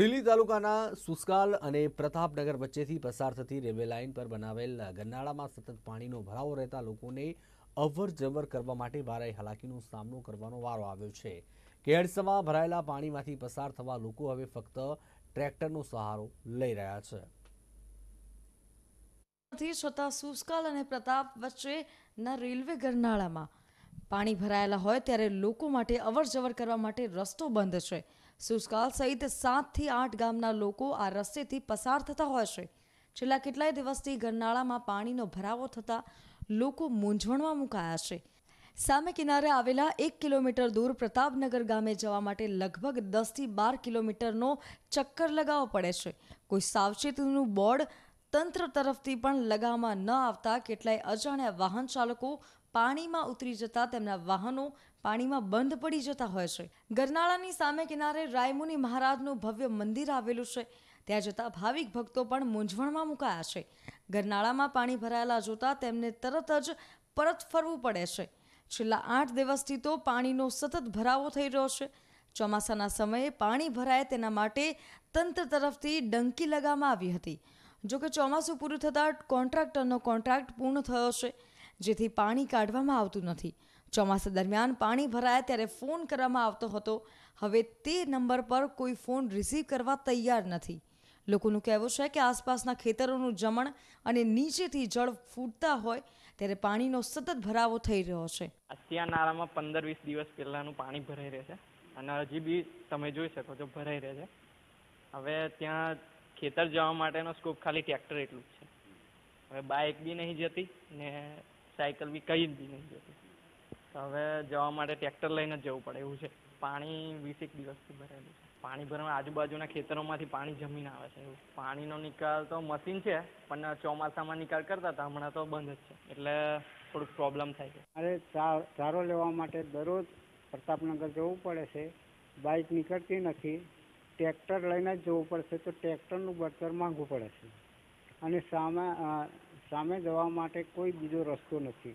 દિલ્હી તાલુકાના સુસ્કાલ અને પ્રતાપનગર વચ્ચેથી પસાર થતી રેલવે લાઇન પર બનાવેલ ગરનાળામાં સતત પાણીનો ભરાવો રહેતા લોકોને અવર જવર કરવા માટે ભારે હાલાકીનો સામનો કરવાનો વારો આવ્યો છે કેડસમાં ભરાયેલા પાણીમાંથી પસાર થવા લોકો હવે ફક્ત ટ્રેક્ટરનો સહારો લઈ રહ્યા છે છતાં સુસ્કાલ અને પ્રતાપ વચ્ચેના રેલવે ગરનાળામાં પાણી ભરાયેલા હોય ત્યારે લોકો માટે અવરજવર કરવા માટે રસ્તો બંધ છે સુસ્કાલ સહિત સાતથી આઠ ગામના લોકો આ રસ્તેથી પસાર થતા હોય છે છેલ્લા કેટલાય દિવસથી ગરનાળામાં પાણીનો ભરાવો થતાં લોકો મૂંઝવણમાં મુકાયા છે સામે કિનારે આવેલા એક કિલોમીટર દૂર પ્રતાપનગર ગામે જવા માટે લગભગ દસથી બાર કિલોમીટરનો ચક્કર લગાવવો પડે છે કોઈ સાવચેતીનું બોર્ડ તંત્ર તરફથી પણ લગાવવામાં ન આવતા કેટલાય અજાણ્યા વાહન ચાલકો પાણીમાં ઉતરી જતા તેમના વાહનો પાણીમાં બંધ પડી જતા હોય છે ગરનાળાની સામે કિનારે રાયમુની મહારાજનું ભવ્ય મંદિર આવેલું છે ત્યાં જતા ભાવિક ભક્તો પણ મૂંઝવણમાં મુકાયા છે ગરનાળામાં પાણી ભરાયેલા જોતા તેમને તરત જ પરત ફરવું પડે છે છેલ્લા આઠ દિવસથી તો પાણીનો સતત ભરાવો થઈ રહ્યો છે ચોમાસાના સમયે પાણી ભરાય તેના માટે તંત્ર તરફથી ડંકી લગાવવામાં આવી હતી જોકે ચોમાસું પૂરું થતાં કોન્ટ્રાક્ટરનો કોન્ટ્રાક્ટ પૂર્ણ થયો છે જેથી પાણી કાઢવામાં આવતું નથી ચોમાસા દરમિયાન પાણી ભરાયા ત્યારે ફોન કરવામાં આવતો હતો હવે તે નંબર પર કોઈ ફોન રિસીવ કરવા તૈયાર નથી લોકોનું કહેવું છે કે આસપાસના ખેતરોનું જમણ અને નીચેથી જળ ફૂટતા હોય ત્યારે પાણીનો સતત ભરાવો થઈ રહ્યો છે અત્યાર નાળામાં પંદર વીસ દિવસ પહેલાનું પાણી ભરાઈ રહે છે અને હજી બી તમે જોઈ શકો છો ભરાઈ રહે છે હવે ત્યાં ખેતર જવા માટેનો સ્કોપ ખાલી ટ્રેક્ટર એટલું જ છે હવે બાઇક બી નહીં જતી ને સાયકલ બી કઈ બી નહીં જતી હવે જવા માટે ટ્રેક્ટર લઈને જવું પડે એવું છે પાણી વીસેક દિવસથી ભરેલું છે પાણી ભરવા આજુબાજુના ખેતરોમાંથી પાણી જમીન આવે છે એવું પાણીનો નિકાલ તો મશીન છે પણ ચોમાસામાં નિકાલ કરતા હતા હમણાં તો બંધ જ છે એટલે થોડુંક પ્રોબ્લેમ થાય છે અરે ચારો લેવા માટે દરરોજ પ્રતાપનગર જવું પડે છે બાઇક નીકળતી નથી ટ્રેક્ટર લઈને જ જવું પડશે તો ટ્રેક્ટરનું બળતર માંગવું પડે છે અને સામે સામે જવા માટે કોઈ બીજો રસ્તો નથી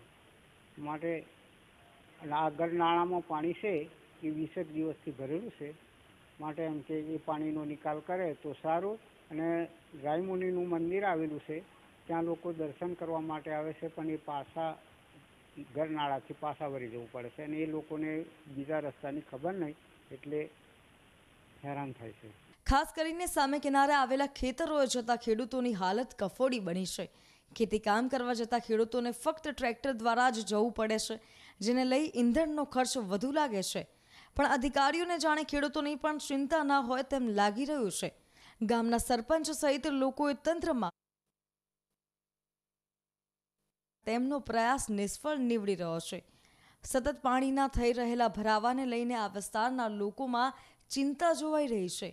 માટે આગળ નાળામાં પાણી છે એ વીસેક દિવસથી ભરેલું છે માટે એમ કે એ પાણીનો નિકાલ કરે તો સારું અને રાયમુનિનું મંદિર આવેલું છે ત્યાં લોકો દર્શન કરવા માટે આવે છે પણ એ પાછા ગરનાળાથી પાછા વળી જવું પડે છે અને એ લોકોને બીજા રસ્તાની ખબર નહીં એટલે હેરાન થાય છે ખાસ કરીને સામે કિનારે આવેલા ખેતરોએ જતા ખેડૂતોની હાલત કફોડી બની છે ખેતી કામ કરવા જતા ખેડૂતોને ફક્ત ટ્રેક્ટર દ્વારા જ જવું પડે છે જેને લઈ ઈંધણનો ખર્ચ વધુ લાગે છે પણ અધિકારીઓને જાણે ખેડૂતોની પણ ચિંતા ના હોય તેમ લાગી રહ્યું છે ગામના સરપંચ સહિત લોકોએ તંત્રમાં તેમનો પ્રયાસ નિષ્ફળ નીવડી રહ્યો છે સતત પાણીના થઈ રહેલા ભરાવાને લઈને આ વિસ્તારના લોકોમાં ચિંતા જોવાઈ રહી છે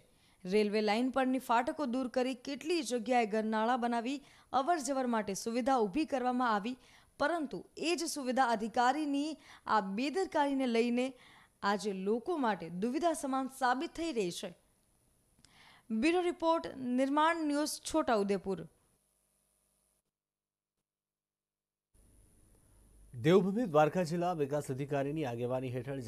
રેલવે લાઇન પરની ફાટકો દૂર કરી કેટલી જગ્યાએ ઘરનાળા બનાવી અવર જવર માટે સુવિધા ઊભી કરવામાં આવી પરંતુ એ જ સુવિધા અધિકારીની આ બેદરકારીને લઈને આજે લોકો માટે દુવિધા સમાન સાબિત થઈ રહી છે bureau report Nirman news Chhotaudepur Devbhumi Dwarka જિલ્લા વિકાસ અધિકારીની આગેવાની હેઠળ